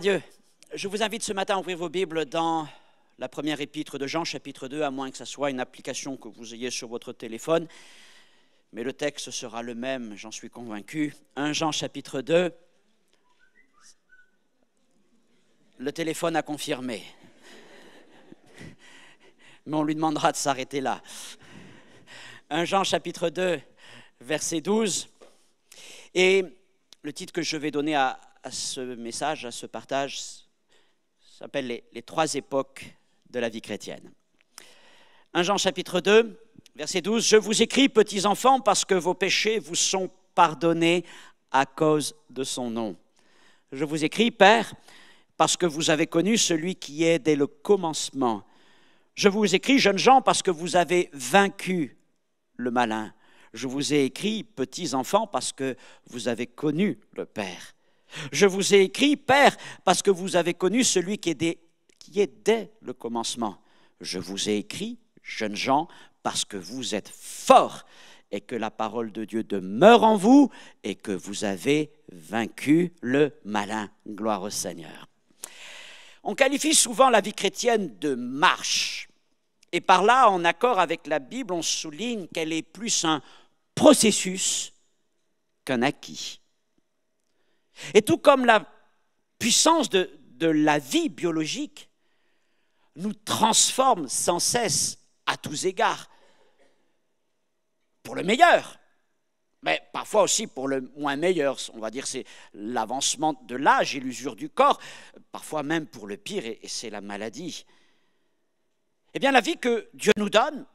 Dieu. Je vous invite ce matin à ouvrir vos Bibles dans la première épître de Jean, chapitre 2, à moins que ce soit une application que vous ayez sur votre téléphone. Mais le texte sera le même, j'en suis convaincu. 1 Jean, chapitre 2. Le téléphone a confirmé. Mais on lui demandera de s'arrêter là. 1 Jean, chapitre 2, verset 12. Et le titre que je vais donner à, à ce message, à ce partage, s'appelle les, trois époques de la vie chrétienne. 1 Jean chapitre 2, verset 12, Je vous écris, petits enfants, parce que vos péchés vous sont pardonnés à cause de son nom. Je vous écris, Père, parce que vous avez connu celui qui est dès le commencement. Je vous écris, jeunes gens, parce que vous avez vaincu le malin. Je vous ai écrit, petits enfants, parce que vous avez connu le Père. Je vous ai écrit, Père, parce que vous avez connu celui qui est, dès, le commencement. Je vous ai écrit, jeunes gens, parce que vous êtes forts et que la parole de Dieu demeure en vous et que vous avez vaincu le malin. Gloire au Seigneur. On qualifie souvent la vie chrétienne de marche. Et par là, en accord avec la Bible, on souligne qu'elle est plus un processus qu'un acquis. Et tout comme la puissance de, la vie biologique nous transforme sans cesse à tous égards, pour le meilleur, mais parfois aussi pour le moins meilleur. On va dire c'est l'avancement de l'âge et l'usure du corps, parfois même pour le pire, et c'est la maladie. Eh bien, la vie que Dieu nous donne,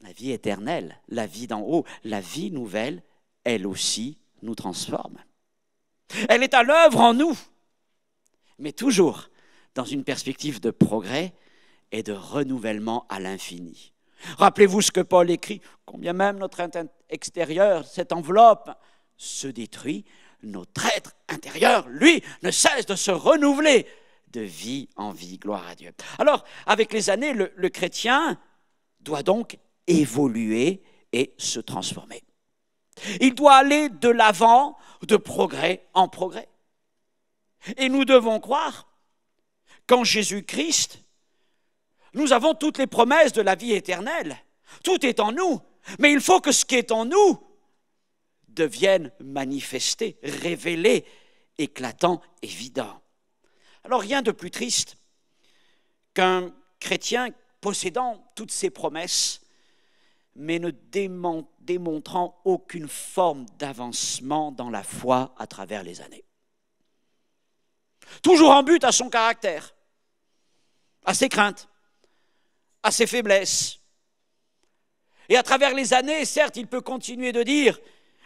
la vie éternelle, la vie d'en haut, la vie nouvelle, elle aussi nous transforme. Elle est à l'œuvre en nous, mais toujours dans une perspective de progrès et de renouvellement à l'infini. Rappelez-vous ce que Paul écrit, combien même notre extérieur, cette enveloppe, se détruit, notre être intérieur, lui, ne cesse de se renouveler de vie en vie, gloire à Dieu. Alors, avec les années, le, le chrétien doit donc évoluer et se transformer. Il doit aller de l'avant, de progrès en progrès. Et nous devons croire qu'en Jésus-Christ, nous avons toutes les promesses de la vie éternelle. Tout est en nous, mais il faut que ce qui est en nous devienne manifesté, révélé, éclatant, évident. Alors rien de plus triste qu'un chrétien possédant toutes ses promesses, mais ne démentant démontrant aucune forme d'avancement dans la foi à travers les années. Toujours en but à son caractère, à ses craintes, à ses faiblesses. Et à travers les années, certes, il peut continuer de dire,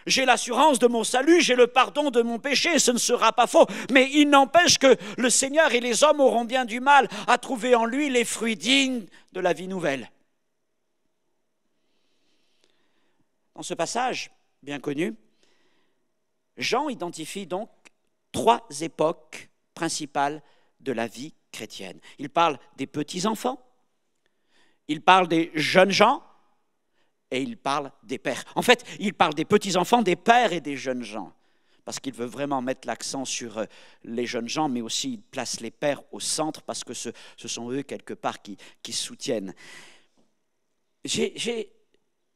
j'ai l'assurance de mon salut, j'ai le pardon de mon péché, ce ne sera pas faux. Mais il n'empêche que le Seigneur et les hommes auront bien du mal à trouver en lui les fruits dignes de la vie nouvelle. Dans ce passage bien connu, Jean identifie donc trois époques principales de la vie chrétienne. Il parle des petits-enfants, il parle des jeunes gens et il parle des pères. En fait, il parle des petits-enfants, des pères et des jeunes gens, parce qu'il veut vraiment mettre l'accent sur euh, les jeunes gens, mais aussi il place les pères au centre, parce que ce, sont eux, quelque part, qui, qui soutiennent. J'ai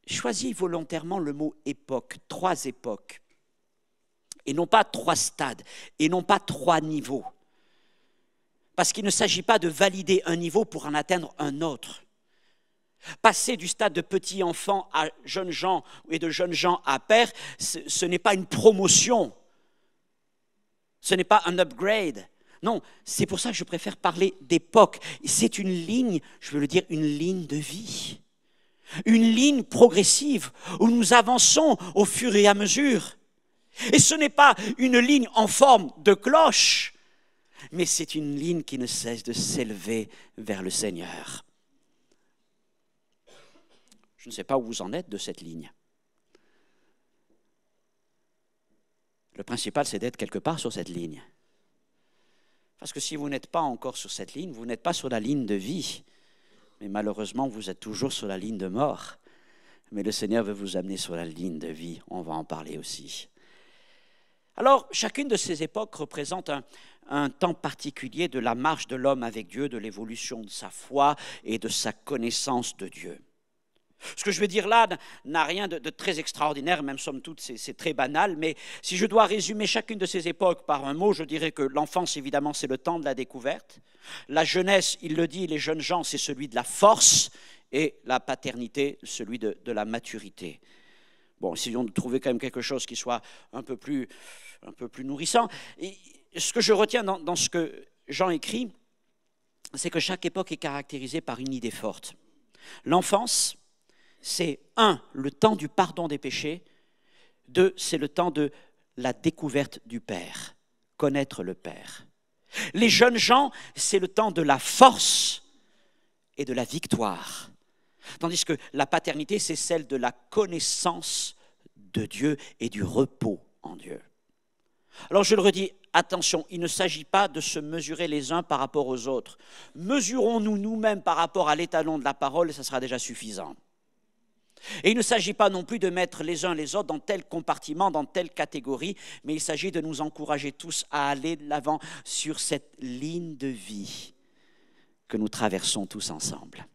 Choisis volontairement le mot époque, trois époques, et non pas trois stades, et non pas trois niveaux. Parce qu'il ne s'agit pas de valider un niveau pour en atteindre un autre. Passer du stade de petit enfant à jeune gens et de jeunes gens à père, ce n'est pas une promotion, ce n'est pas un upgrade. Non, c'est pour ça que je préfère parler d'époque. C'est une ligne, je veux le dire, une ligne de vie une ligne progressive où nous avançons au fur et à mesure. Et ce n'est pas une ligne en forme de cloche, mais c'est une ligne qui ne cesse de s'élever vers le Seigneur. Je ne sais pas où vous en êtes de cette ligne. Le principal, c'est d'être quelque part sur cette ligne. Parce que si vous n'êtes pas encore sur cette ligne, vous n'êtes pas sur la ligne de vie mais malheureusement, vous êtes toujours sur la ligne de mort. Mais le Seigneur veut vous amener sur la ligne de vie, on va en parler aussi. Alors, chacune de ces époques représente un, temps particulier de la marche de l'homme avec Dieu, de l'évolution de sa foi et de sa connaissance de Dieu. Ce que je vais dire là n'a rien de, très extraordinaire, même somme toute, c'est très banal, mais si je dois résumer chacune de ces époques par un mot, je dirais que l'enfance, évidemment, c'est le temps de la découverte. La jeunesse, il le dit, les jeunes gens, c'est celui de la force, et la paternité, celui de, la maturité. Bon, essayons de trouver quand même quelque chose qui soit un peu plus, un peu plus nourrissant. ce que je retiens dans, dans ce que Jean écrit, c'est que chaque époque est caractérisée par une idée forte. L'enfance, c'est un, le temps du pardon des péchés, deux, c'est le temps de la découverte du Père, connaître le Père. Les jeunes gens, c'est le temps de la force et de la victoire. Tandis que la paternité, c'est celle de la connaissance de Dieu et du repos en Dieu. Alors je le redis, attention, il ne s'agit pas de se mesurer les uns par rapport aux autres. Mesurons-nous nous-mêmes par rapport à l'étalon de la parole, et ça sera déjà suffisant. Et il ne s'agit pas non plus de mettre les uns les autres dans tel compartiment, dans telle catégorie, mais il s'agit de nous encourager tous à aller de l'avant sur cette ligne de vie que nous traversons tous ensemble.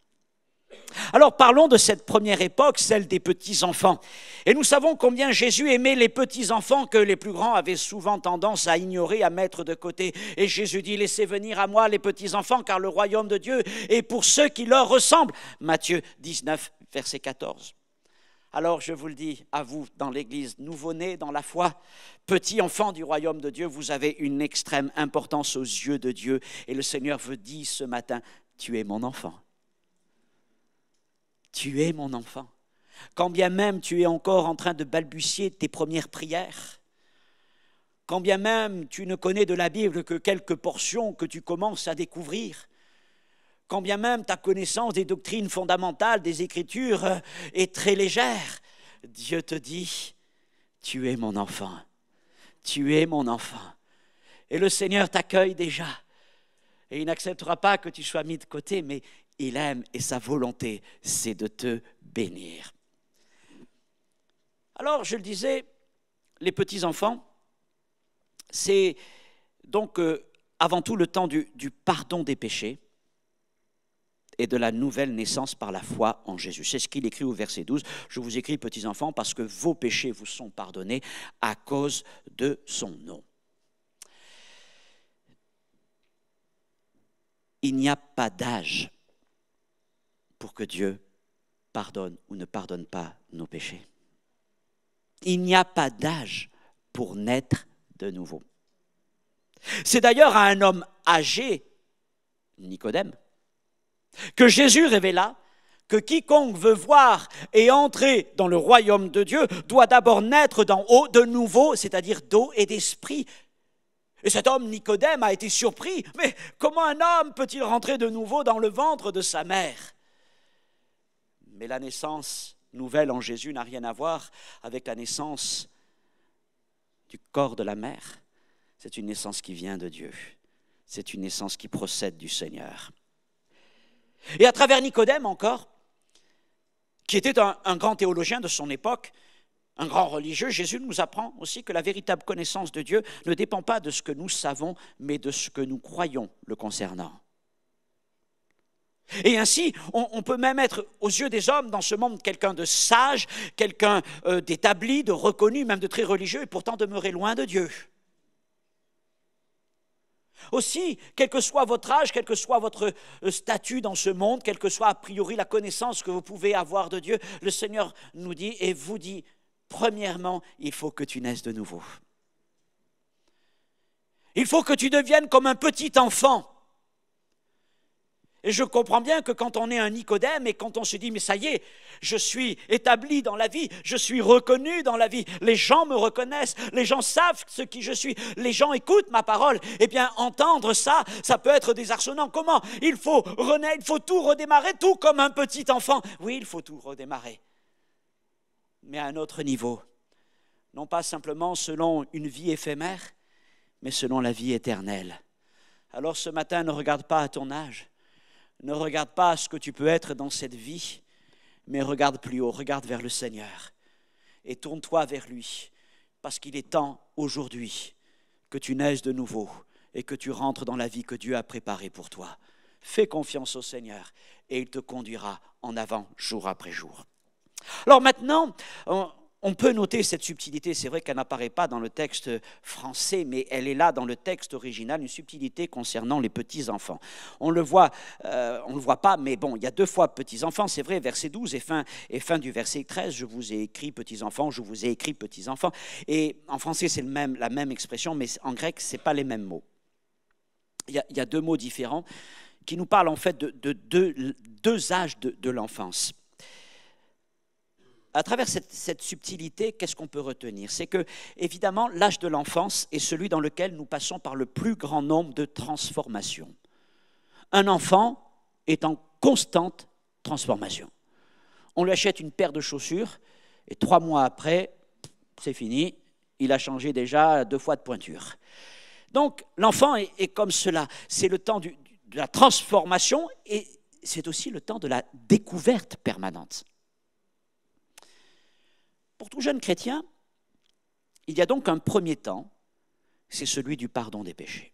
Alors parlons de cette première époque, celle des petits-enfants. Et nous savons combien Jésus aimait les petits-enfants que les plus grands avaient souvent tendance à ignorer, à mettre de côté. Et Jésus dit, laissez venir à moi les petits-enfants, car le royaume de Dieu est pour ceux qui leur ressemblent. Matthieu 19, verset 14. Alors je vous le dis à vous dans l'Église, nouveau né dans la foi, petit enfant du royaume de Dieu, vous avez une extrême importance aux yeux de Dieu. Et le Seigneur vous dit ce matin, tu es mon enfant. Tu es mon enfant. Quand bien même tu es encore en train de balbutier tes premières prières, quand bien même tu ne connais de la Bible que quelques portions que tu commences à découvrir, quand bien même ta connaissance des doctrines fondamentales des Écritures euh, est très légère, Dieu te dit, tu es mon enfant, tu es mon enfant. Et le Seigneur t'accueille déjà. Et il n'acceptera pas que tu sois mis de côté, mais il aime et sa volonté, c'est de te bénir. Alors, je le disais, les petits-enfants, c'est donc euh, avant tout le temps du pardon des péchés et de la nouvelle naissance par la foi en Jésus. C'est ce qu'il écrit au verset 12. Je vous écris, petits enfants, parce que vos péchés vous sont pardonnés à cause de son nom. Il n'y a pas d'âge pour que Dieu pardonne ou ne pardonne pas nos péchés. Il n'y a pas d'âge pour naître de nouveau. C'est d'ailleurs à un homme âgé, Nicodème, que Jésus révéla que quiconque veut voir et entrer dans le royaume de Dieu doit d'abord naître d'en haut de nouveau, c'est-à-dire d'eau et d'esprit. Et cet homme Nicodème a été surpris, mais comment un homme peut-il rentrer de nouveau dans le ventre de sa mère Mais la naissance nouvelle en Jésus n'a rien à voir avec la naissance du corps de la mère. C'est une naissance qui vient de Dieu. C'est une naissance qui procède du Seigneur. Et à travers Nicodème encore, qui était un, grand théologien de son époque, un grand religieux, Jésus nous apprend aussi que la véritable connaissance de Dieu ne dépend pas de ce que nous savons, mais de ce que nous croyons le concernant. Et ainsi, on, peut même être aux yeux des hommes dans ce monde quelqu'un de sage, quelqu'un euh, d'établi, de reconnu, même de très religieux, et pourtant demeurer loin de Dieu. Aussi, quel que soit votre âge, quel que soit votre euh, statut dans ce monde, quel que soit a priori la connaissance que vous pouvez avoir de Dieu, le Seigneur nous dit et vous dit, premièrement, il faut que tu naisses de nouveau. Il faut que tu deviennes comme un petit enfant. Et je comprends bien que quand on est un Nicodème et quand on se dit, mais ça y est, je suis établi dans la vie, je suis reconnu dans la vie, les gens me reconnaissent, les gens savent ce qui je suis, les gens écoutent ma parole, eh bien, entendre ça, ça peut être désarçonnant. Comment Il faut renaître, il faut tout redémarrer, tout comme un petit enfant. Oui, il faut tout redémarrer, mais à un autre niveau. Non pas simplement selon une vie éphémère, mais selon la vie éternelle. Alors ce matin, ne regarde pas à ton âge ne regarde pas ce que tu peux être dans cette vie, mais regarde plus haut, regarde vers le Seigneur et tourne-toi vers lui, parce qu'il est temps aujourd'hui que tu naisses de nouveau et que tu rentres dans la vie que Dieu a préparée pour toi. Fais confiance au Seigneur et il te conduira en avant jour après jour. Alors maintenant, on peut noter cette subtilité, c'est vrai qu'elle n'apparaît pas dans le texte français, mais elle est là dans le texte original, une subtilité concernant les petits-enfants. On le voit, euh, on le voit pas, mais bon, il y a deux fois petits-enfants, c'est vrai, verset 12 et fin, et fin du verset 13, je vous ai écrit petits-enfants, je vous ai écrit petits-enfants. Et en français, c'est même, la même expression, mais en grec, ce pas les mêmes mots. Il y, a, deux mots différents qui nous parlent en fait de deux âges de l'enfance à travers cette, subtilité, qu'est-ce qu'on peut retenir C'est que, évidemment, l'âge de l'enfance est celui dans lequel nous passons par le plus grand nombre de transformations. Un enfant est en constante transformation. On lui achète une paire de chaussures et trois mois après, c'est fini, il a changé déjà deux fois de pointure. Donc l'enfant est, comme cela, c'est le temps de la transformation et c'est aussi le temps de la découverte permanente. Pour tout jeune chrétien, il y a donc un premier temps, c'est celui du pardon des péchés.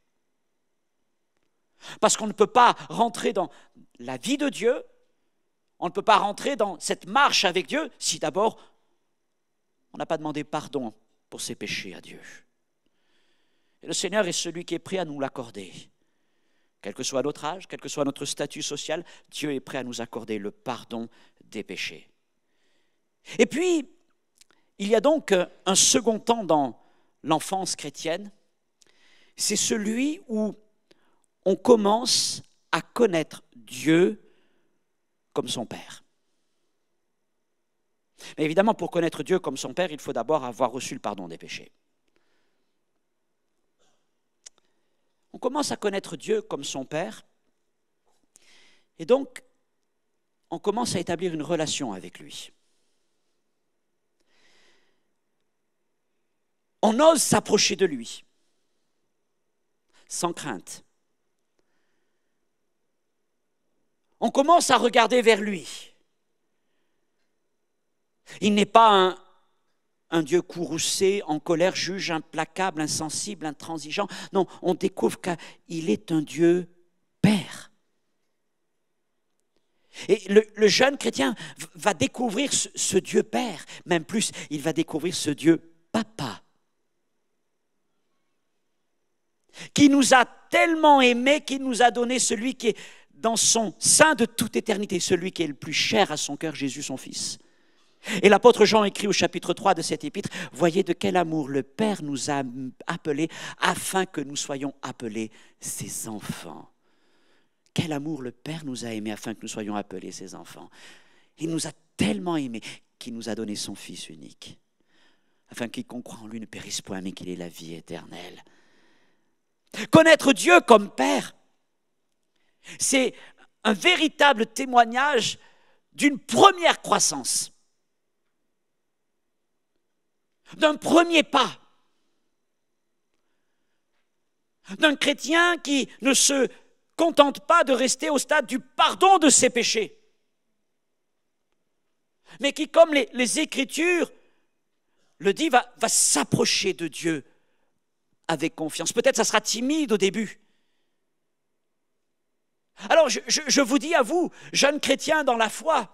Parce qu'on ne peut pas rentrer dans la vie de Dieu, on ne peut pas rentrer dans cette marche avec Dieu si d'abord on n'a pas demandé pardon pour ses péchés à Dieu. Et le Seigneur est celui qui est prêt à nous l'accorder. Quel que soit notre âge, quel que soit notre statut social, Dieu est prêt à nous accorder le pardon des péchés. Et puis, il y a donc euh, un second temps dans l'enfance chrétienne, c'est celui où on commence à connaître Dieu comme son Père. Mais évidemment, pour connaître Dieu comme son Père, il faut d'abord avoir reçu le pardon des péchés. On commence à connaître Dieu comme son Père, et donc on commence à établir une relation avec lui. on ose s'approcher de lui sans crainte. On commence à regarder vers lui. Il n'est pas un, Dieu courroucé, en colère, juge, implacable, insensible, intransigeant. Non, on découvre qu'il est un Dieu Père. Et le, jeune chrétien va découvrir ce Dieu Père, même plus, il va découvrir ce Dieu Papa qui nous a tellement aimés qu'il nous a donné celui qui est dans son sein de toute éternité, celui qui est le plus cher à son cœur, Jésus son Fils. Et l'apôtre Jean écrit au chapitre 3 de cet épître, Voyez de quel amour le Père nous a appelés afin que nous soyons appelés ses enfants. Quel amour le Père nous a aimés afin que nous soyons appelés ses enfants. Il nous a tellement aimés qu'il nous a donné son Fils unique, afin qu'il croit en lui ne périsse point, mais qu'il ait la vie éternelle. Connaître Dieu comme Père, c'est un véritable témoignage d'une première croissance, d'un premier pas, d'un chrétien qui ne se contente pas de rester au stade du pardon de ses péchés, mais qui, comme les, Écritures le dit, va s'approcher de Dieu avec confiance. Peut-être ça sera timide au début. Alors je, je, vous dis à vous, jeunes chrétiens dans la foi,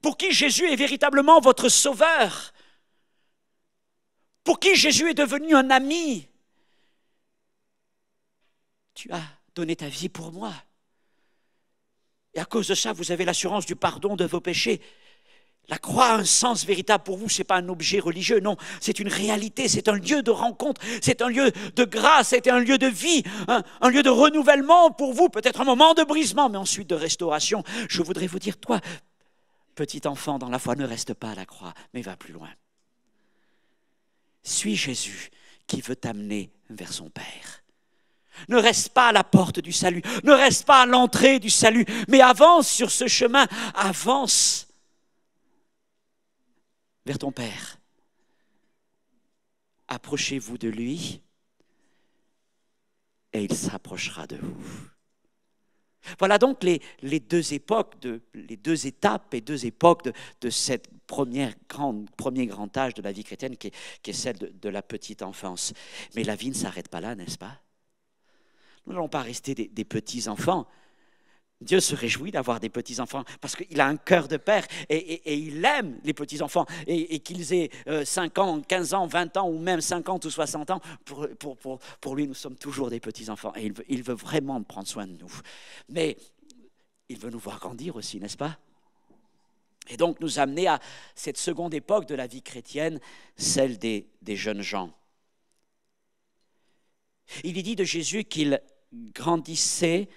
pour qui Jésus est véritablement votre sauveur, pour qui Jésus est devenu un ami, tu as donné ta vie pour moi. Et à cause de ça, vous avez l'assurance du pardon de vos péchés la croix a un sens véritable pour vous, ce n'est pas un objet religieux, non, c'est une réalité, c'est un lieu de rencontre, c'est un lieu de grâce, c'est un lieu de vie, hein, un, lieu de renouvellement pour vous, peut-être un moment de brisement, mais ensuite de restauration. Je voudrais vous dire, toi, petit enfant dans la foi, ne reste pas à la croix, mais va plus loin. Suis Jésus qui veut t'amener vers son Père. Ne reste pas à la porte du salut, ne reste pas à l'entrée du salut, mais avance sur ce chemin, avance vers ton Père. Approchez-vous de lui et il s'approchera de vous. Voilà donc les, deux époques, de, les deux étapes et deux époques de, de cette première grande, premier grand âge de la vie chrétienne qui est, celle de, la petite enfance. Mais la vie ne s'arrête pas là, n'est-ce pas Nous n'allons pas rester des petits enfants. Dieu se réjouit d'avoir des petits-enfants parce qu'il a un cœur de père et, il aime les petits-enfants et, qu'ils aient 5 euh, ans, 15 ans, 20 ans ou même 50 ou 60 ans. Pour, lui, nous sommes toujours des petits-enfants et il veut, vraiment prendre soin de nous. Mais il veut nous voir grandir aussi, n'est-ce pas Et donc nous amener à cette seconde époque de la vie chrétienne, celle des, des jeunes gens. Il est dit de Jésus qu'il grandissait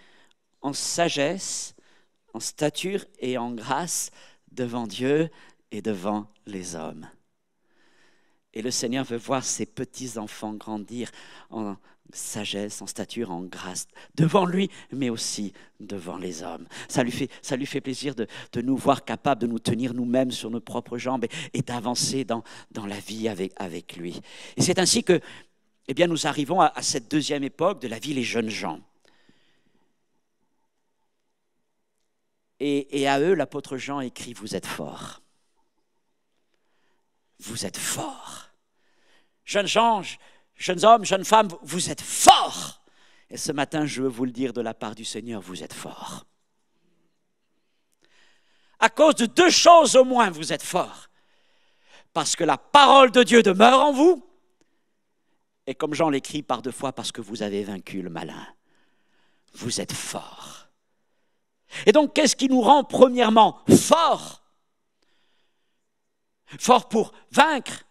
en sagesse, en stature et en grâce devant Dieu et devant les hommes. Et le Seigneur veut voir ses petits-enfants grandir en sagesse, en stature, en grâce, devant lui, mais aussi devant les hommes. Ça lui fait, plaisir de, nous voir capables de nous tenir nous-mêmes sur nos propres jambes et, d'avancer dans, la vie avec, lui. Et c'est ainsi que eh bien, nous arrivons à, à cette deuxième époque de la vie des jeunes gens. Et, à eux, l'apôtre Jean écrit, vous êtes forts. Vous êtes forts. Jeunes gens, jeunes hommes, jeunes femmes, vous êtes forts. Et ce matin, je veux vous le dire de la part du Seigneur, vous êtes forts. À cause de deux choses au moins, vous êtes forts. Parce que la parole de Dieu demeure en vous, et comme Jean l'écrit par deux fois, parce que vous avez vaincu le malin. Vous êtes forts. Et donc, qu'est-ce qui nous rend premièrement forts fort pour vaincre,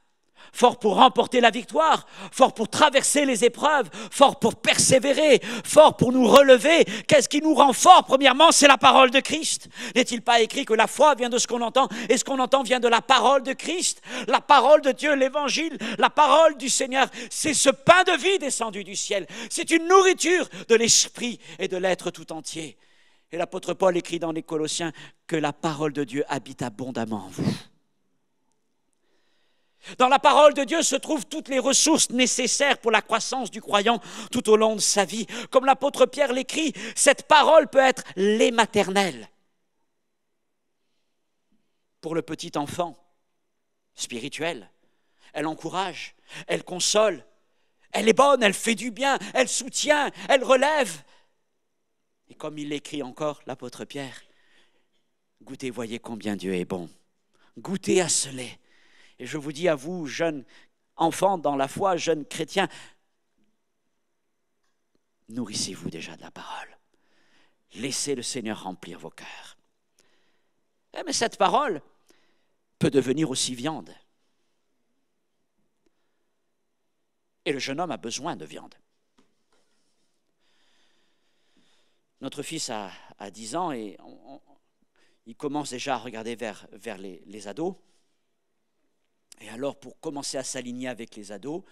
fort pour remporter la victoire, fort pour traverser les épreuves, fort pour persévérer, fort pour nous relever. Qu'est-ce qui nous rend forts Premièrement, c'est la parole de Christ. N'est-il pas écrit que la foi vient de ce qu'on entend et ce qu'on entend vient de la parole de Christ La parole de Dieu, l'évangile, la parole du Seigneur, c'est ce pain de vie descendu du ciel. C'est une nourriture de l'esprit et de l'être tout entier. Et l'apôtre Paul écrit dans les Colossiens que la parole de Dieu habite abondamment en vous. Dans la parole de Dieu se trouvent toutes les ressources nécessaires pour la croissance du croyant tout au long de sa vie. Comme l'apôtre Pierre l'écrit, cette parole peut être les maternelles. pour le petit enfant spirituel. Elle encourage, elle console, elle est bonne, elle fait du bien, elle soutient, elle relève, et comme il écrit encore, l'apôtre Pierre, goûtez, voyez combien Dieu est bon. Goûtez à ce lait. Et je vous dis à vous, jeunes enfants dans la foi, jeunes chrétiens, nourrissez-vous déjà de la parole. Laissez le Seigneur remplir vos cœurs. Eh, mais cette parole peut devenir aussi viande. Et le jeune homme a besoin de viande. Notre fils a, 10 ans et il commence déjà à regarder vers, les, ados. Et alors, pour commencer à s'aligner avec les ados,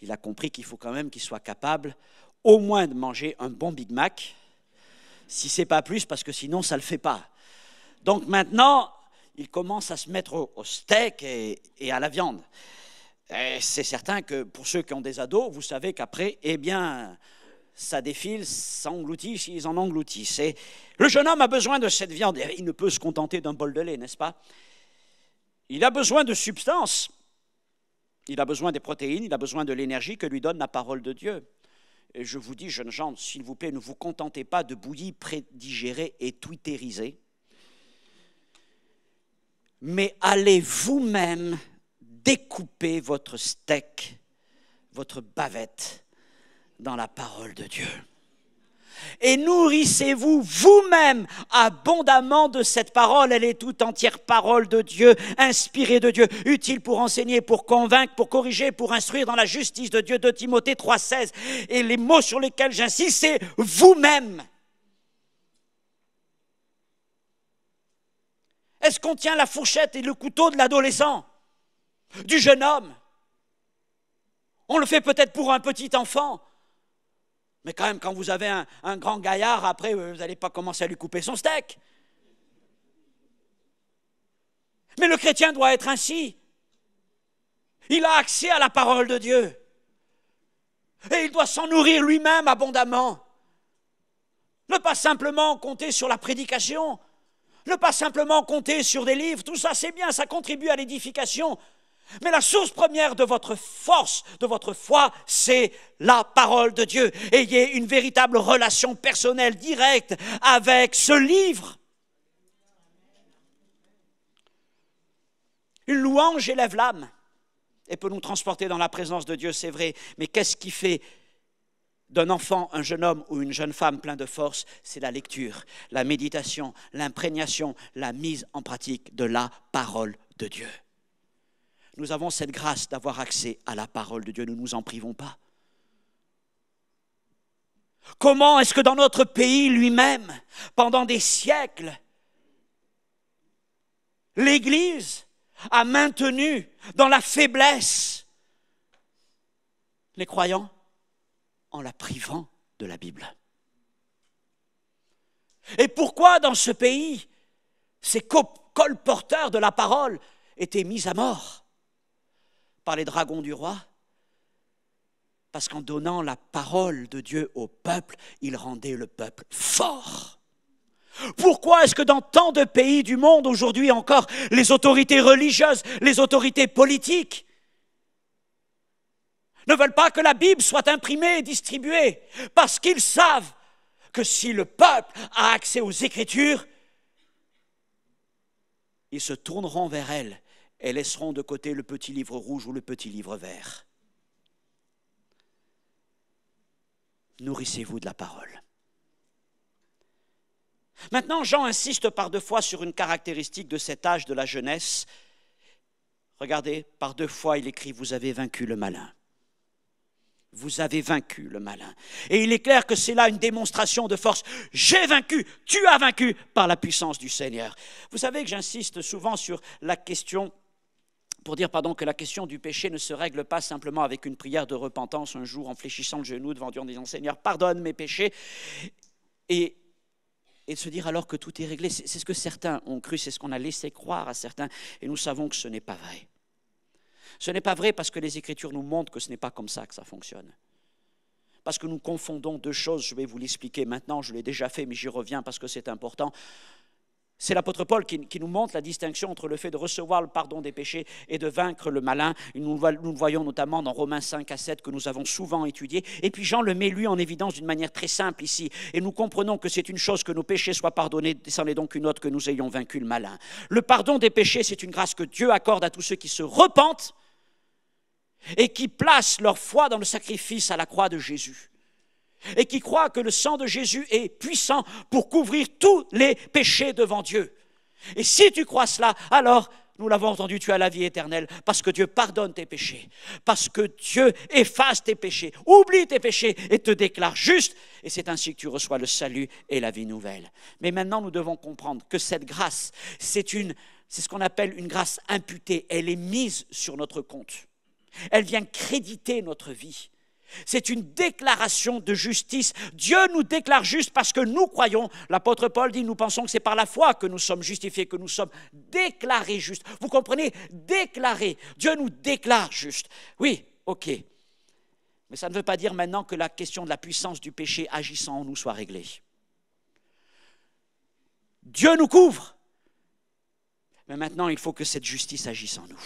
il a compris qu'il faut quand même qu'il soit capable au moins de manger un bon Big Mac, si c'est pas plus, parce que sinon, ça ne le fait pas. Donc maintenant, il commence à se mettre au, steak et, et, à la viande. c'est certain que pour ceux qui ont des ados, vous savez qu'après, eh bien, ça défile, ça engloutit, s'ils en engloutissent. le jeune homme a besoin de cette viande. Il ne peut se contenter d'un bol de lait, n'est-ce pas Il a besoin de substance. Il a besoin des protéines, il a besoin de l'énergie que lui donne la parole de Dieu. Et je vous dis, jeunes gens, s'il vous plaît, ne vous contentez pas de bouillies prédigérées et twitterisées, mais allez vous-même découper votre steak, votre bavette, dans la parole de Dieu. Et nourrissez-vous vous-même abondamment de cette parole. Elle est toute entière parole de Dieu, inspirée de Dieu, utile pour enseigner, pour convaincre, pour corriger, pour instruire dans la justice de Dieu de Timothée 3.16. Et les mots sur lesquels j'insiste, c'est vous-même. Est-ce qu'on tient la fourchette et le couteau de l'adolescent, du jeune homme On le fait peut-être pour un petit enfant, mais quand même, quand vous avez un, grand gaillard, après, vous n'allez pas commencer à lui couper son steak. Mais le chrétien doit être ainsi. Il a accès à la parole de Dieu. Et il doit s'en nourrir lui-même abondamment. Ne pas simplement compter sur la prédication. Ne pas simplement compter sur des livres. Tout ça, c'est bien, ça contribue à l'édification. Mais la source première de votre force, de votre foi, c'est la parole de Dieu. Ayez une véritable relation personnelle directe avec ce livre. Une louange élève l'âme et peut nous transporter dans la présence de Dieu, c'est vrai. Mais qu'est-ce qui fait d'un enfant, un jeune homme ou une jeune femme plein de force C'est la lecture, la méditation, l'imprégnation, la mise en pratique de la parole de Dieu nous avons cette grâce d'avoir accès à la parole de Dieu. Nous ne nous en privons pas. Comment est-ce que dans notre pays lui-même, pendant des siècles, l'Église a maintenu dans la faiblesse les croyants en la privant de la Bible Et pourquoi dans ce pays ces colporteurs de la parole étaient mis à mort par les dragons du roi Parce qu'en donnant la parole de Dieu au peuple, il rendait le peuple fort. Pourquoi est-ce que dans tant de pays du monde aujourd'hui encore, les autorités religieuses, les autorités politiques ne veulent pas que la Bible soit imprimée et distribuée Parce qu'ils savent que si le peuple a accès aux Écritures, ils se tourneront vers elles et laisseront de côté le petit livre rouge ou le petit livre vert. Nourrissez-vous de la parole. Maintenant, Jean insiste par deux fois sur une caractéristique de cet âge de la jeunesse. Regardez, par deux fois il écrit, vous avez vaincu le malin. Vous avez vaincu le malin. Et il est clair que c'est là une démonstration de force. J'ai vaincu, tu as vaincu par la puissance du Seigneur. Vous savez que j'insiste souvent sur la question pour dire pardon, que la question du péché ne se règle pas simplement avec une prière de repentance un jour en fléchissant le genou devant Dieu en disant Seigneur, pardonne mes péchés. Et, et de se dire alors que tout est réglé. C'est ce que certains ont cru, c'est ce qu'on a laissé croire à certains. Et nous savons que ce n'est pas vrai. Ce n'est pas vrai parce que les Écritures nous montrent que ce n'est pas comme ça que ça fonctionne parce que nous confondons deux choses. Je vais vous l'expliquer maintenant, je l'ai déjà fait, mais j'y reviens parce que c'est important. C'est l'apôtre Paul qui, nous montre la distinction entre le fait de recevoir le pardon des péchés et de vaincre le malin. Nous, le voyons notamment dans Romains 5 à 7 que nous avons souvent étudié. Et puis Jean le met lui en évidence d'une manière très simple ici. Et nous comprenons que c'est une chose que nos péchés soient pardonnés, c'en est donc une autre que nous ayons vaincu le malin. Le pardon des péchés, c'est une grâce que Dieu accorde à tous ceux qui se repentent et qui placent leur foi dans le sacrifice à la croix de Jésus et qui croient que le sang de Jésus est puissant pour couvrir tous les péchés devant Dieu. Et si tu crois cela, alors nous l'avons entendu, tu as la vie éternelle, parce que Dieu pardonne tes péchés, parce que Dieu efface tes péchés, oublie tes péchés et te déclare juste, et c'est ainsi que tu reçois le salut et la vie nouvelle. Mais maintenant, nous devons comprendre que cette grâce, c'est une, c'est ce qu'on appelle une grâce imputée, elle est mise sur notre compte, elle vient créditer notre vie. C'est une déclaration de justice. Dieu nous déclare juste parce que nous croyons. L'apôtre Paul dit, nous pensons que c'est par la foi que nous sommes justifiés, que nous sommes déclarés justes. Vous comprenez Déclarés. Dieu nous déclare juste. Oui, ok. Mais ça ne veut pas dire maintenant que la question de la puissance du péché agissant en nous soit réglée. Dieu nous couvre. Mais maintenant, il faut que cette justice agisse en nous.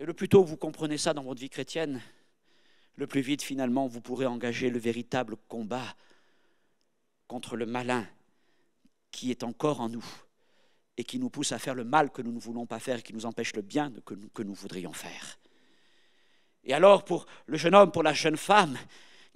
Et le plus tôt vous comprenez ça dans votre vie chrétienne, le plus vite finalement vous pourrez engager le véritable combat contre le malin qui est encore en nous et qui nous pousse à faire le mal que nous ne voulons pas faire, qui nous empêche le bien que que nous voudrions faire. Et alors pour le jeune homme, pour la jeune femme,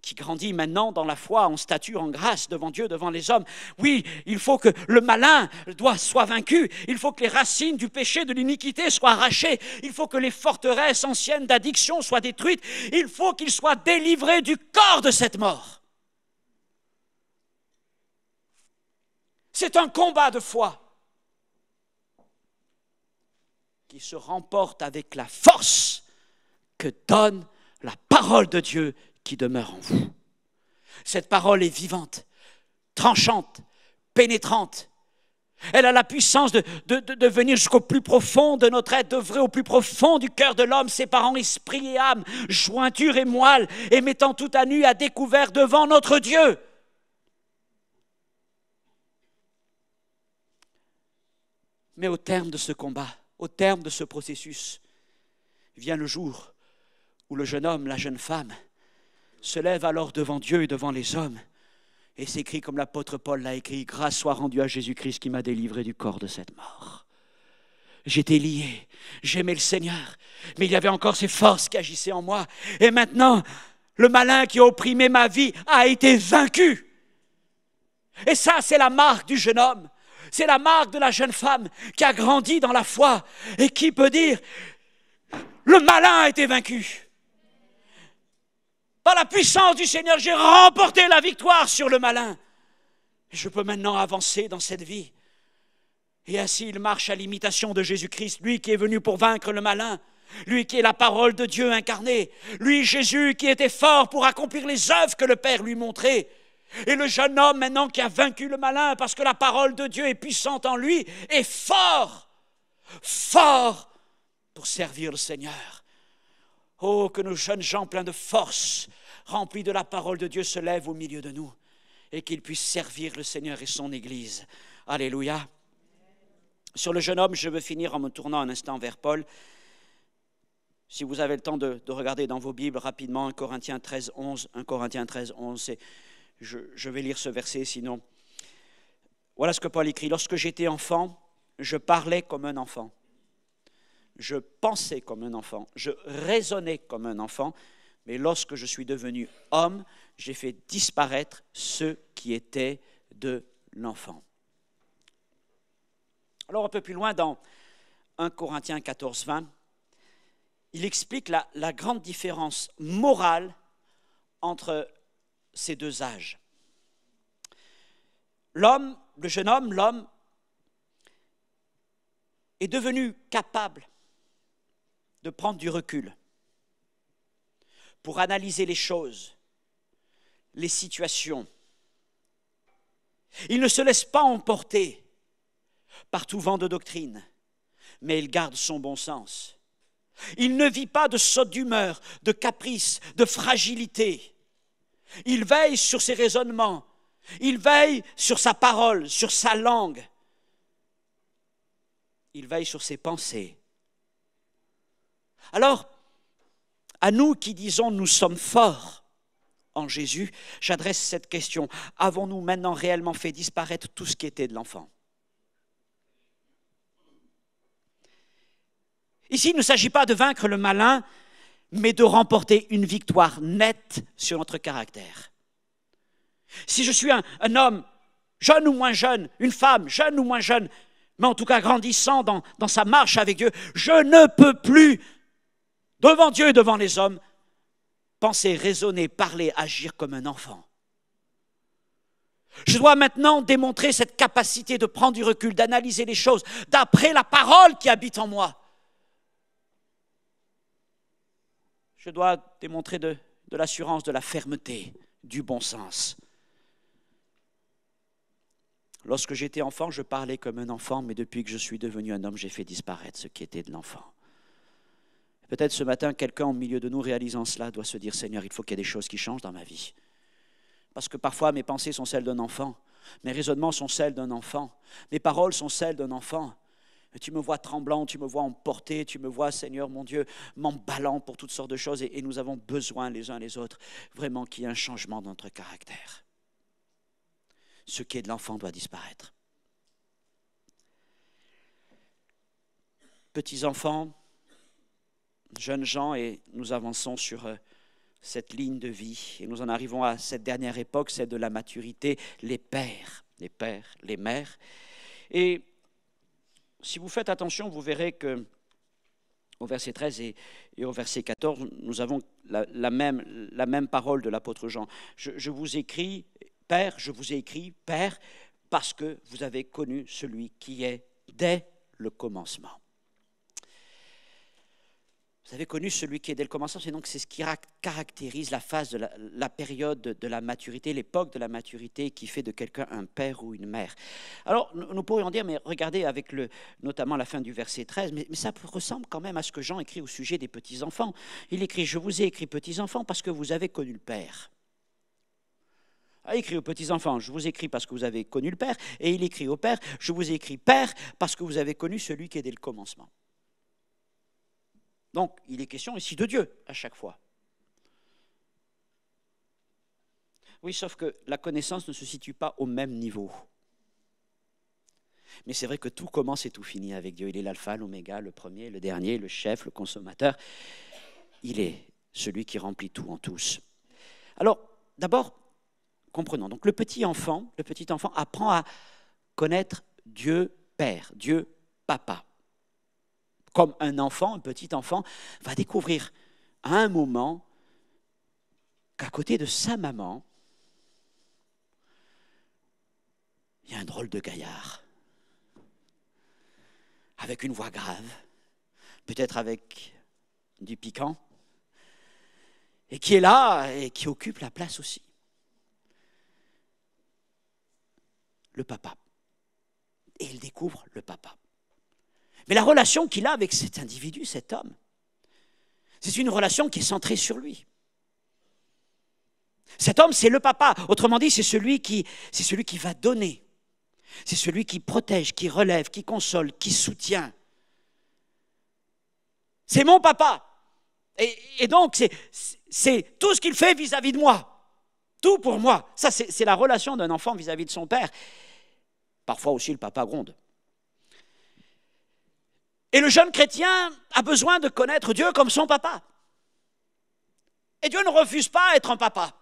qui grandit maintenant dans la foi, en stature, en grâce devant Dieu, devant les hommes. Oui, il faut que le malin doit, soit vaincu, il faut que les racines du péché, de l'iniquité soient arrachées, il faut que les forteresses anciennes d'addiction soient détruites, il faut qu'il soit délivré du corps de cette mort. C'est un combat de foi qui se remporte avec la force que donne la parole de Dieu qui demeure en vous. Cette parole est vivante, tranchante, pénétrante. Elle a la puissance de, venir jusqu'au plus profond de notre être, d'œuvrer au plus profond du cœur de l'homme, séparant esprit et âme, jointure et moelle, et mettant tout à nu à découvert devant notre Dieu. Mais au terme de ce combat, au terme de ce processus, vient le jour où le jeune homme, la jeune femme, se lève alors devant Dieu et devant les hommes et s'écrit comme l'apôtre Paul l'a écrit, Grâce soit rendue à Jésus-Christ qui m'a délivré du corps de cette mort. J'étais lié, j'aimais le Seigneur, mais il y avait encore ces forces qui agissaient en moi. Et maintenant, le malin qui a opprimé ma vie a été vaincu. Et ça, c'est la marque du jeune homme, c'est la marque de la jeune femme qui a grandi dans la foi et qui peut dire, le malin a été vaincu. Par la puissance du Seigneur, j'ai remporté la victoire sur le malin. Je peux maintenant avancer dans cette vie. Et ainsi il marche à l'imitation de Jésus-Christ, lui qui est venu pour vaincre le malin, lui qui est la parole de Dieu incarnée, lui Jésus qui était fort pour accomplir les œuvres que le Père lui montrait. Et le jeune homme maintenant qui a vaincu le malin parce que la parole de Dieu est puissante en lui, est fort, fort pour servir le Seigneur. Oh, que nos jeunes gens pleins de force, remplis de la parole de Dieu, se lèvent au milieu de nous et qu'ils puissent servir le Seigneur et son Église. Alléluia. Sur le jeune homme, je veux finir en me tournant un instant vers Paul. Si vous avez le temps de, regarder dans vos Bibles rapidement 1 Corinthiens 13, 11, 1 Corinthiens 13, 11, je vais lire ce verset sinon. Voilà ce que Paul écrit. Lorsque j'étais enfant, je parlais comme un enfant je pensais comme un enfant, je raisonnais comme un enfant, mais lorsque je suis devenu homme, j'ai fait disparaître ce qui était de l'enfant. Alors un peu plus loin dans 1 Corinthiens 14, 20, il explique la, la grande différence morale entre ces deux âges. L'homme, le jeune homme, l'homme, est devenu capable de prendre du recul pour analyser les choses, les situations. Il ne se laisse pas emporter par tout vent de doctrine, mais il garde son bon sens. Il ne vit pas de saut d'humeur, de caprice, de fragilité. Il veille sur ses raisonnements, il veille sur sa parole, sur sa langue, il veille sur ses pensées, alors, à nous qui disons nous sommes forts en Jésus, j'adresse cette question. Avons-nous maintenant réellement fait disparaître tout ce qui était de l'enfant Ici, il ne s'agit pas de vaincre le malin, mais de remporter une victoire nette sur notre caractère. Si je suis un, homme, jeune ou moins jeune, une femme, jeune ou moins jeune, mais en tout cas grandissant dans, dans sa marche avec Dieu, je ne peux plus devant Dieu et devant les hommes, penser, raisonner, parler, agir comme un enfant. Je dois maintenant démontrer cette capacité de prendre du recul, d'analyser les choses, d'après la parole qui habite en moi. Je dois démontrer de, de l'assurance, de la fermeté, du bon sens. Lorsque j'étais enfant, je parlais comme un enfant, mais depuis que je suis devenu un homme, j'ai fait disparaître ce qui était de l'enfant. Peut-être ce matin, quelqu'un au milieu de nous réalisant cela doit se dire, Seigneur, il faut qu'il y ait des choses qui changent dans ma vie. Parce que parfois mes pensées sont celles d'un enfant, mes raisonnements sont celles d'un enfant, mes paroles sont celles d'un enfant. tu me vois tremblant, tu me vois emporté, tu me vois, Seigneur mon Dieu, m'emballant pour toutes sortes de choses. Et, et nous avons besoin les uns les autres vraiment qu'il y ait un changement dans notre caractère. Ce qui est de l'enfant doit disparaître. Petits enfants, jeunes gens et nous avançons sur euh, cette ligne de vie. Et nous en arrivons à cette dernière époque, celle de la maturité, les pères, les pères, les mères. Et si vous faites attention, vous verrez que au verset 13 et, au verset 14, nous avons la, même, la même parole de l'apôtre Jean. Je, je vous écris, Père, je vous ai écrit, Père, parce que vous avez connu celui qui est dès le commencement. Vous avez connu celui qui est dès le commencement, c'est donc c'est ce qui caractérise la phase de la, période de la maturité, l'époque de la maturité qui fait de quelqu'un un père ou une mère. Alors nous, pourrions dire, mais regardez avec le, notamment la fin du verset 13, mais, ça ressemble quand même à ce que Jean écrit au sujet des petits-enfants. Il écrit, je vous ai écrit petits-enfants parce que vous avez connu le Père. Ah, il écrit aux petits-enfants, je vous écris parce que vous avez connu le Père, et il écrit au Père, je vous ai écrit Père parce que vous avez connu celui qui est dès le commencement. Donc, il est question ici de Dieu à chaque fois. Oui, sauf que la connaissance ne se situe pas au même niveau. Mais c'est vrai que tout commence et tout finit avec Dieu. Il est l'alpha, l'oméga, le premier, le dernier, le chef, le consommateur. Il est celui qui remplit tout en tous. Alors, d'abord, comprenons. Donc, le petit enfant, le petit enfant apprend à connaître Dieu Père, Dieu Papa comme un enfant, un petit enfant, va découvrir à un moment qu'à côté de sa maman, il y a un drôle de gaillard, avec une voix grave, peut-être avec du piquant, et qui est là et qui occupe la place aussi. Le papa. Et il découvre le papa. Mais la relation qu'il a avec cet individu, cet homme, c'est une relation qui est centrée sur lui. Cet homme, c'est le papa. Autrement dit, c'est celui qui, c'est celui qui va donner. C'est celui qui protège, qui relève, qui console, qui soutient. C'est mon papa. Et, donc, c'est tout ce qu'il fait vis à -vis de moi. Tout pour moi. Ça, c'est la relation d'un enfant vis à -vis de son père. Parfois aussi, le papa gronde. Et le jeune chrétien a besoin de connaître Dieu comme son papa. Et Dieu ne refuse pas être un papa.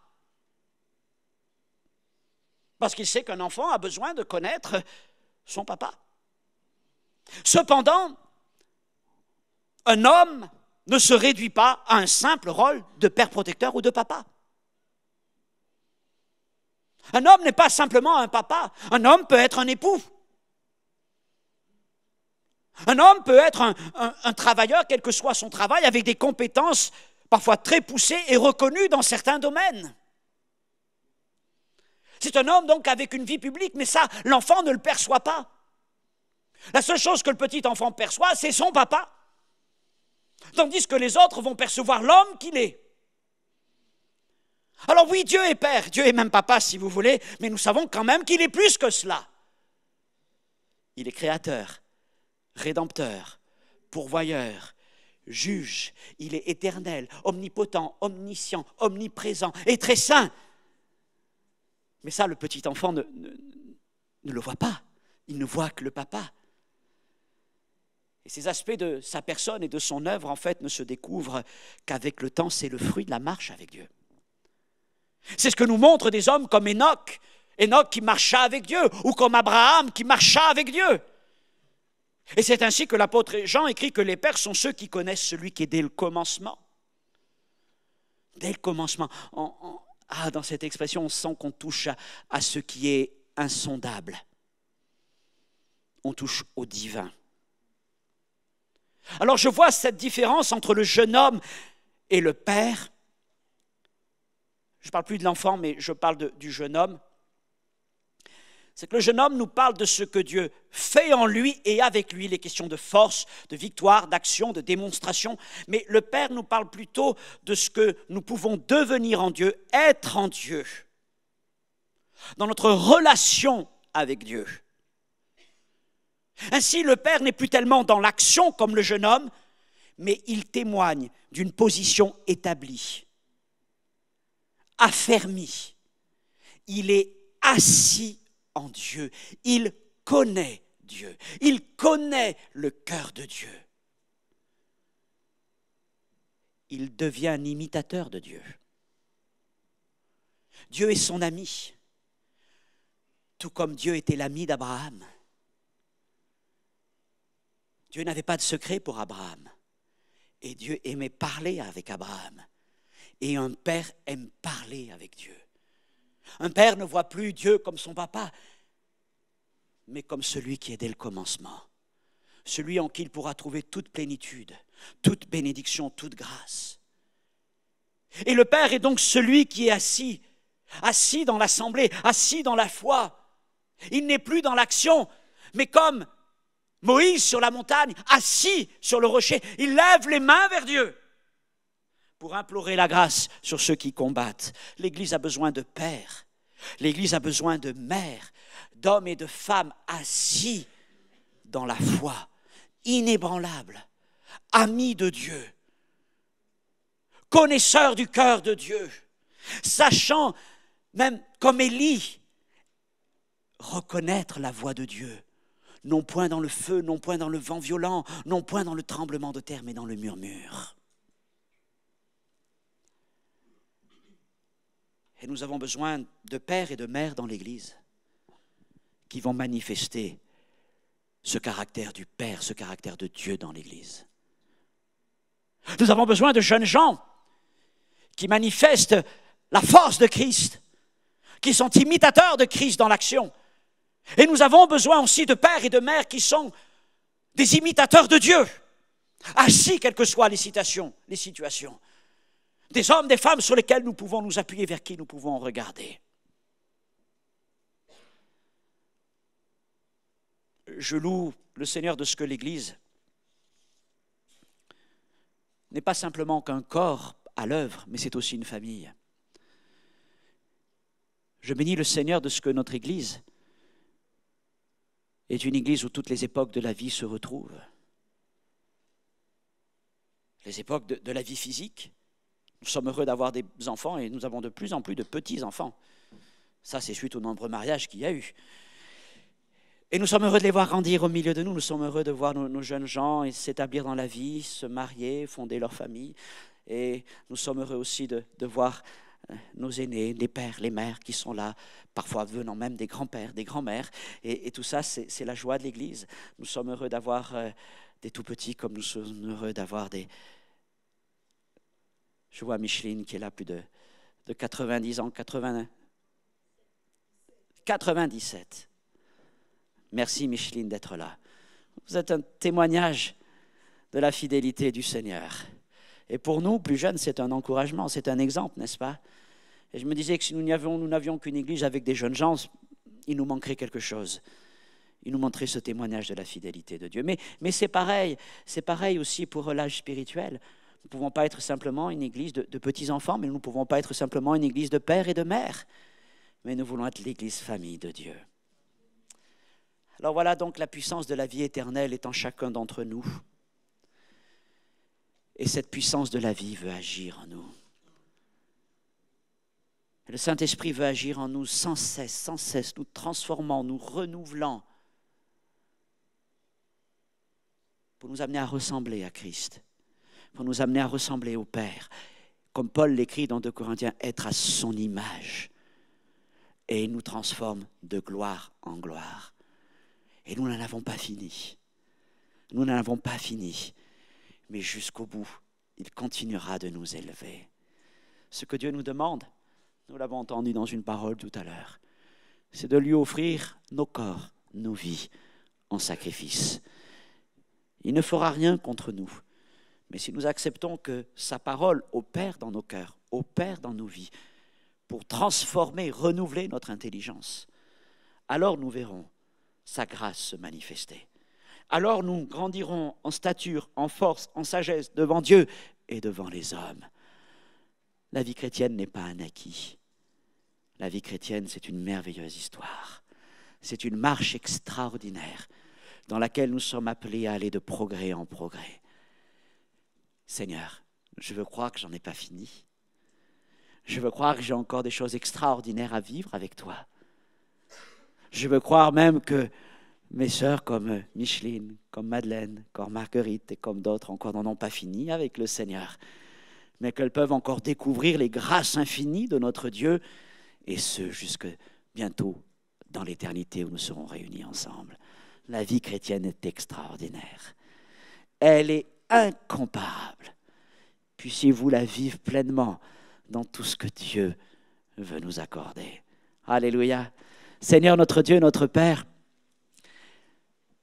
Parce qu'il sait qu'un enfant a besoin de connaître son papa. Cependant, un homme ne se réduit pas à un simple rôle de père protecteur ou de papa. Un homme n'est pas simplement un papa, un homme peut être un époux, un homme peut être un, travailleur, quel que soit son travail, avec des compétences parfois très poussées et reconnues dans certains domaines. C'est un homme donc avec une vie publique, mais ça, l'enfant ne le perçoit pas. La seule chose que le petit enfant perçoit, c'est son papa. Tandis que les autres vont percevoir l'homme qu'il est. Alors oui, Dieu est Père, Dieu est même Papa si vous voulez, mais nous savons quand même qu'il est plus que cela. Il est Créateur, rédempteur, pourvoyeur, juge. Il est éternel, omnipotent, omniscient, omniprésent et très saint. Mais ça, le petit enfant ne, le voit pas. Il ne voit que le papa. Et ces aspects de sa personne et de son œuvre, en fait, ne se découvrent qu'avec le temps. C'est le fruit de la marche avec Dieu. C'est ce que nous montrent des hommes comme Enoch, Enoch qui marcha avec Dieu, ou comme Abraham qui marcha avec Dieu. Et c'est ainsi que l'apôtre Jean écrit que les pères sont ceux qui connaissent celui qui est dès le commencement. Dès le commencement. ah, dans cette expression, on sent qu'on touche à, ce qui est insondable. On touche au divin. Alors je vois cette différence entre le jeune homme et le père. Je ne parle plus de l'enfant, mais je parle du jeune homme c'est que le jeune homme nous parle de ce que Dieu fait en lui et avec lui, les questions de force, de victoire, d'action, de démonstration. Mais le Père nous parle plutôt de ce que nous pouvons devenir en Dieu, être en Dieu, dans notre relation avec Dieu. Ainsi, le Père n'est plus tellement dans l'action comme le jeune homme, mais il témoigne d'une position établie, affermie. Il est assis en Dieu. Il connaît Dieu. Il connaît le cœur de Dieu. Il devient un imitateur de Dieu. Dieu est son ami, tout comme Dieu était l'ami d'Abraham. Dieu n'avait pas de secret pour Abraham. Et Dieu aimait parler avec Abraham. Et un père aime parler avec Dieu. Un père ne voit plus Dieu comme son papa, mais comme celui qui est dès le commencement, celui en qui il pourra trouver toute plénitude, toute bénédiction, toute grâce. Et le Père est donc celui qui est assis, assis dans l'assemblée, assis dans la foi. Il n'est plus dans l'action, mais comme Moïse sur la montagne, assis sur le rocher, il lève les mains vers Dieu pour implorer la grâce sur ceux qui combattent. L'Église a besoin de pères. L'Église a besoin de mères, d'hommes et de femmes assis dans la foi, inébranlables, amis de Dieu, connaisseurs du cœur de Dieu, sachant, même comme Élie, reconnaître la voix de Dieu, non point dans le feu, non point dans le vent violent, non point dans le tremblement de terre, mais dans le murmure. Et nous avons besoin de pères et de mères dans l'Église qui vont manifester ce caractère du Père, ce caractère de Dieu dans l'Église. Nous avons besoin de jeunes gens qui manifestent la force de Christ, qui sont imitateurs de Christ dans l'action. Et nous avons besoin aussi de pères et de mères qui sont des imitateurs de Dieu, assis quelles que soient les, citations, les situations des hommes, des femmes sur lesquels nous pouvons nous appuyer, vers qui nous pouvons regarder. Je loue le Seigneur de ce que l'Église n'est pas simplement qu'un corps à l'œuvre, mais c'est aussi une famille. Je bénis le Seigneur de ce que notre Église est une Église où toutes les époques de la vie se retrouvent. Les époques de, de la vie physique, nous sommes heureux d'avoir des enfants et nous avons de plus en plus de petits-enfants. Ça, c'est suite aux nombreux mariages qu'il y a eu. Et nous sommes heureux de les voir grandir au milieu de nous. Nous sommes heureux de voir nos, jeunes gens s'établir dans la vie, se marier, fonder leur famille. Et nous sommes heureux aussi de, voir euh, nos aînés, les pères, les mères qui sont là, parfois venant même des grands-pères, des grands-mères. Et, tout ça, c'est la joie de l'Église. Nous sommes heureux d'avoir euh, des tout-petits comme nous sommes heureux d'avoir des, je vois Micheline qui est là plus de, de 90 ans, 97. Merci Micheline d'être là. Vous êtes un témoignage de la fidélité du Seigneur. Et pour nous, plus jeunes, c'est un encouragement, c'est un exemple, n'est-ce pas Et je me disais que si nous n'avions qu'une église avec des jeunes gens, il nous manquerait quelque chose. Il nous montrait ce témoignage de la fidélité de Dieu. Mais, mais c'est pareil, c'est pareil aussi pour l'âge spirituel. Nous ne pouvons pas être simplement une église de, petits-enfants, mais nous ne pouvons pas être simplement une église de père et de mère, mais nous voulons être l'église famille de Dieu. Alors voilà donc la puissance de la vie éternelle est en chacun d'entre nous. Et cette puissance de la vie veut agir en nous. Le Saint-Esprit veut agir en nous sans cesse, sans cesse, nous transformant, nous renouvelant, pour nous amener à ressembler à Christ pour nous amener à ressembler au Père. Comme Paul l'écrit dans 2 Corinthiens, être à son image. Et il nous transforme de gloire en gloire. Et nous n'en avons pas fini. Nous n'en avons pas fini. Mais jusqu'au bout, il continuera de nous élever. Ce que Dieu nous demande, nous l'avons entendu dans une parole tout à l'heure, c'est de lui offrir nos corps, nos vies en sacrifice. Il ne fera rien contre nous. Mais si nous acceptons que sa parole opère dans nos cœurs, opère dans nos vies, pour transformer, renouveler notre intelligence, alors nous verrons sa grâce se manifester. Alors nous grandirons en stature, en force, en sagesse devant Dieu et devant les hommes. La vie chrétienne n'est pas un acquis. La vie chrétienne, c'est une merveilleuse histoire. C'est une marche extraordinaire dans laquelle nous sommes appelés à aller de progrès en progrès. Seigneur, je veux croire que j'en ai pas fini. Je veux croire que j'ai encore des choses extraordinaires à vivre avec toi. Je veux croire même que mes sœurs comme Micheline, comme Madeleine, comme Marguerite et comme d'autres encore n'en ont pas fini avec le Seigneur, mais qu'elles peuvent encore découvrir les grâces infinies de notre Dieu, et ce jusque bientôt dans l'éternité où nous serons réunis ensemble. La vie chrétienne est extraordinaire. Elle est incomparable. Puissiez-vous la vivre pleinement dans tout ce que Dieu veut nous accorder. Alléluia. Seigneur notre Dieu, notre Père,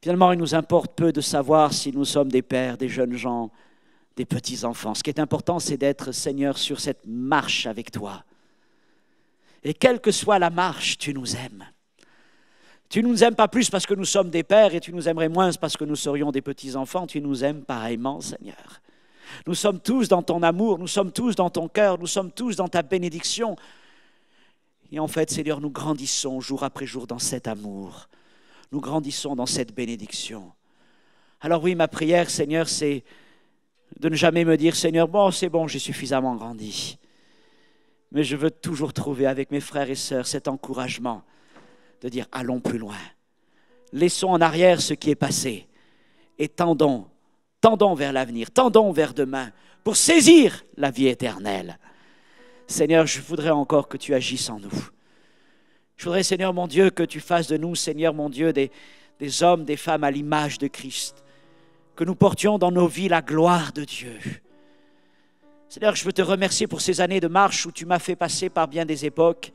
finalement il nous importe peu de savoir si nous sommes des pères, des jeunes gens, des petits-enfants. Ce qui est important, c'est d'être, Seigneur, sur cette marche avec toi. Et quelle que soit la marche, tu nous aimes. Tu ne nous aimes pas plus parce que nous sommes des pères et tu nous aimerais moins parce que nous serions des petits-enfants. Tu nous aimes pareillement, Seigneur. Nous sommes tous dans ton amour, nous sommes tous dans ton cœur, nous sommes tous dans ta bénédiction. Et en fait, Seigneur, nous grandissons jour après jour dans cet amour. Nous grandissons dans cette bénédiction. Alors oui, ma prière, Seigneur, c'est de ne jamais me dire, Seigneur, bon, c'est bon, j'ai suffisamment grandi. Mais je veux toujours trouver avec mes frères et sœurs cet encouragement de dire allons plus loin. Laissons en arrière ce qui est passé et tendons, tendons vers l'avenir, tendons vers demain pour saisir la vie éternelle. Seigneur, je voudrais encore que tu agisses en nous. Je voudrais, Seigneur mon Dieu, que tu fasses de nous, Seigneur mon Dieu, des, des hommes, des femmes à l'image de Christ, que nous portions dans nos vies la gloire de Dieu. Seigneur, je veux te remercier pour ces années de marche où tu m'as fait passer par bien des époques.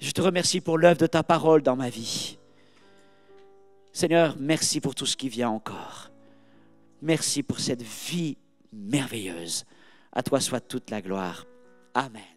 Je te remercie pour l'œuvre de ta parole dans ma vie. Seigneur, merci pour tout ce qui vient encore. Merci pour cette vie merveilleuse. À toi soit toute la gloire. Amen.